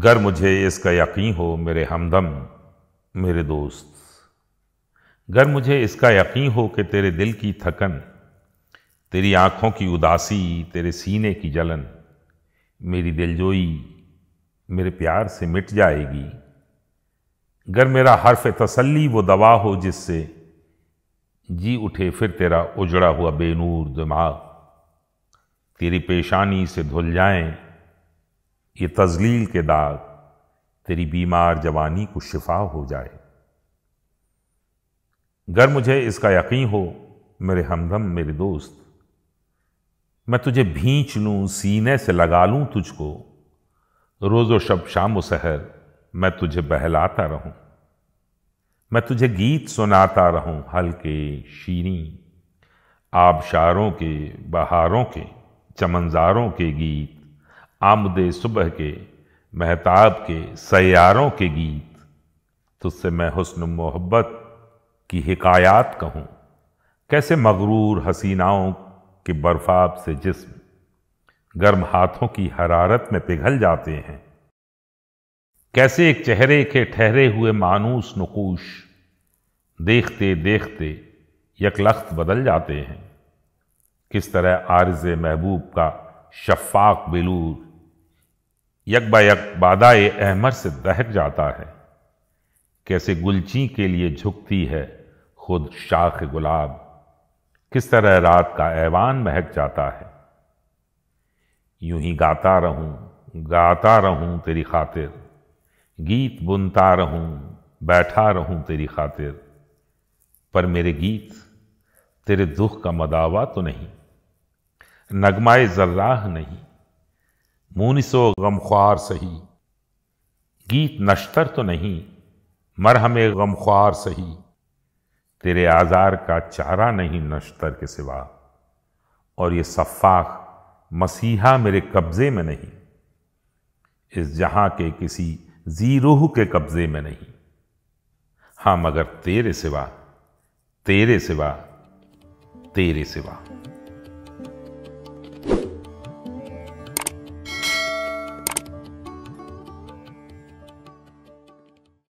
गर मुझे इसका यकीन हो मेरे हमदम मेरे दोस्त गर मुझे इसका यकीन हो कि तेरे दिल की थकन तेरी आँखों की उदासी तेरे सीने की जलन मेरी दिलजोई मेरे प्यार से मिट जाएगी गर मेरा हर्फ तसल्ली वो दवा हो जिससे जी उठे फिर तेरा उजड़ा हुआ बेनूर दिमाग तेरी पेशानी से धुल जाएं ये तजलील के दाग तेरी बीमार जवानी को शिफा हो जाए गर मुझे इसका यकीन हो मेरे हमदम मेरे दोस्त मैं तुझे भींच लूँ सीने से लगा लूँ तुझको रोज़ो शब शाम सहर मैं तुझे बहलाता रहूँ मैं तुझे गीत सुनाता रहूँ हल्के शीरी आबशारों के बहारों के चमनजारों के गीत आमदे सुबह के महताब के सैारों के गीत तुझसे मैं हुस्न मोहब्बत की हिकायात कहूँ कैसे मगरूर हसीनाओं के बर्फाब से जिस्म गर्म हाथों की हरारत में पिघल जाते हैं कैसे एक चेहरे के ठहरे हुए मानूस नकूश देखते देखते यकलख्त बदल जाते हैं किस तरह आरज महबूब का शफाक बिलूर यक बयक बादाए अहमर से दहक जाता है कैसे गुलची के लिए झुकती है खुद शाख गुलाब किस तरह रात का ऐवान महक जाता है यूं ही गाता रहूं गाता रहूं तेरी खातिर गीत बुनता रहूं बैठा रहूं तेरी खातिर पर मेरे गीत तेरे दुख का मदावा तो नहीं नगमाए जर्राह नहीं मुनिसो गमख्वार सही गीत नश्तर तो नहीं हमें गमख्वार सही तेरे आज़ार का चारा नहीं नश्तर के सिवा और ये सफ़ाख मसीहा मेरे कब्ज़े में नहीं इस जहाँ के किसी जीरोह के कब्ज़े में नहीं हाँ मगर तेरे सिवा तेरे सिवा तेरे सिवा